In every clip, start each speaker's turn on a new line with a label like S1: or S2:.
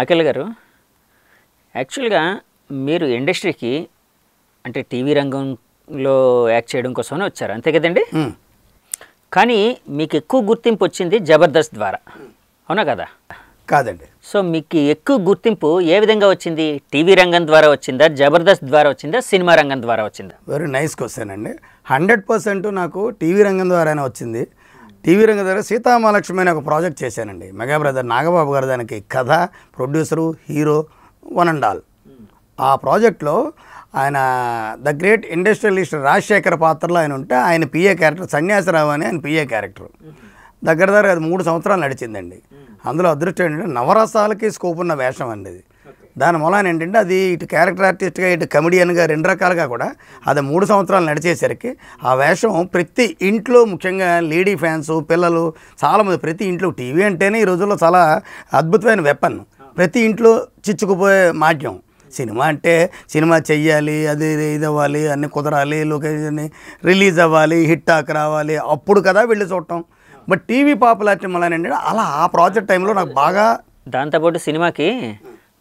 S1: ఆకిల్ గారు యాక్చువల్గా మీరు ఇండస్ట్రీకి అంటే టీవీ రంగంలో యాక్ట్ చేయడం కోసమే వచ్చారు అంతే కదండి కానీ మీకు ఎక్కువ గుర్తింపు వచ్చింది జబర్దస్త్ ద్వారా అవునా కదా కాదండి సో మీకు ఎక్కువ గుర్తింపు ఏ విధంగా వచ్చింది టీవీ రంగం ద్వారా వచ్చిందా జబర్దస్త్ ద్వారా వచ్చిందా సినిమా రంగం ద్వారా వచ్చిందా వెరీ నైస్ క్వశ్చన్ అండి
S2: హండ్రెడ్ పర్సెంట్ నాకు టీవీ రంగం ద్వారానే వచ్చింది టీవీ రంగ దగ్గర సీతామహాలక్ష్మి అనే ఒక ప్రాజెక్ట్ చేశానండి మెగా బ్రదర్ నాగబాబు గారు దానికి కథ producer hero one and all ఆ ప్రాజెక్ట్లో ఆయన ద గ్రేట్ ఇండస్ట్రియలిస్ట్ రాజశేఖర్ పాత్రలో ఆయన ఉంటే ఆయన పిఏ క్యారెక్టర్ సన్యాసరావు అని ఆయన పిఏ క్యారెక్టర్ దగ్గర దగ్గర అది మూడు సంవత్సరాలు నడిచిందండి అందులో అదృష్టం ఏంటంటే నవరసాలకి స్కోప్ ఉన్న వేషం అండి దాని మూలాన ఏంటంటే అది ఇటు క్యారెక్టర్ ఆర్టిస్ట్గా ఇటు కమెడియన్గా రెండు రకాలుగా కూడా అది మూడు సంవత్సరాలు నడిచేసరికి ఆ వేషం ప్రతి ఇంట్లో ముఖ్యంగా లేడీ ఫ్యాన్స్ పిల్లలు చాలామంది ప్రతి ఇంట్లో టీవీ అంటేనే ఈ రోజుల్లో చాలా అద్భుతమైన వెపన్ ప్రతి ఇంట్లో చిచ్చుకుపోయే మాధ్యం సినిమా అంటే సినిమా చెయ్యాలి అది ఇది అవ్వాలి అన్ని కుదరాలి లొకేషన్ రిలీజ్ అవ్వాలి హిట్ టాక్ రావాలి అప్పుడు కదా వెళ్ళి చూడటం బట్ టీవీ పాపులారిటీ మళ్ళీ ఏంటంటే అలా ఆ ప్రాజెక్ట్ టైంలో నాకు బాగా
S1: దాంతోపాటు సినిమాకి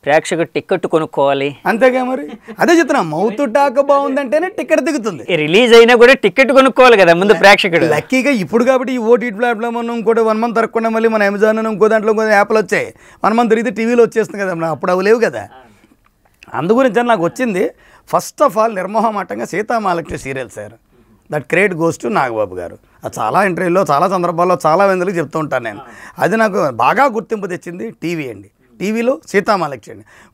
S1: ప్రేక్షకుడు టికెట్ కొనుక్కోవాలి
S2: అంతేగా మరి అదే చెప్తున్నా మౌత్ టాక్ బాగుందంటేనే టికెట్ దిగుతుంది రిలీజ్
S1: అయినా కూడా టికెట్ కొనుక్కోవాలి కదా ముందు ప్రేక్షకుడు
S2: లక్కీగా ఇప్పుడు కాబట్టి ఈ ఓటీటీ ప్లాట్ఫామ్ ఇంకోటి వన్ మంత్ దొరకకుండా మళ్ళీ మన అమెజాన్ ఇంకో దాంట్లో యాప్లు వచ్చాయి వన్ మంత్ తిరిగితే టీవీలో వచ్చేస్తుంది కదా అప్పుడు లేవు కదా అందుగురించి నాకు వచ్చింది ఫస్ట్ ఆఫ్ ఆల్ నిర్మోహమాటంగా Seethamalakshmi serial sir that credit goes to Nagababu గారు అది చాలా ఇంటర్వ్యూలో చాలా సందర్భాల్లో చాలా వెందులకు చెప్తూ ఉంటాను నేను అది నాకు బాగా గుర్తింపు తెచ్చింది టీవీ అండి టీవీలో సీతామా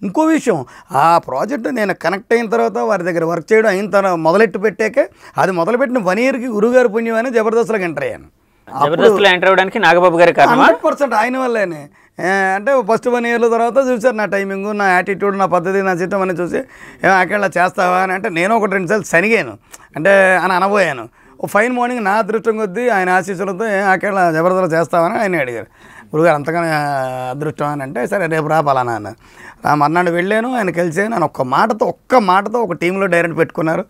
S2: ఇంకో విషయం ఆ ప్రాజెక్ట్ నేను కనెక్ట్ అయిన తర్వాత వారి దగ్గర వర్క్ చేయడం అయిన తర్వాత మొదలెట్టు పెట్టాక అది మొదలుపెట్టిన వన్ ఇయర్కి గురుగారు అని జబర్దస్త్లకు ఎంటర్ అయ్యాను
S1: ఎంటర్ అవ్వడానికి నాగబాబు గారి హండ్రెడ్
S2: పర్సెంట్ ఆయన వల్లనే అంటే ఫస్ట్ వన్ ఇయర్ తర్వాత చూసారు నా టైమింగ్ నా యాటిట్యూడ్ నా పద్ధతి నా చిత్తం అని చూసి అక్కడ చేస్తావా అని అంటే నేను ఒకటి రెండు సార్లు అంటే అని అనబోయాను ఓ ఫైన్ మార్నింగ్ నా అదృష్టం కొద్దీ ఆయన ఆశీస్సులతో అక్కడ జబర్దస్త్ చేస్తామని ఆయన అడిగారు గురుగారు అంతగానే అదృష్టం అని అంటే సరే రేపు రా పలానా అన్న మర్నాడు వెళ్ళాను ఆయన కలిసే నేను ఒక్క మాటతో ఒక్క మాటతో ఒక టీంలో డైరెక్ట్ పెట్టుకున్నారు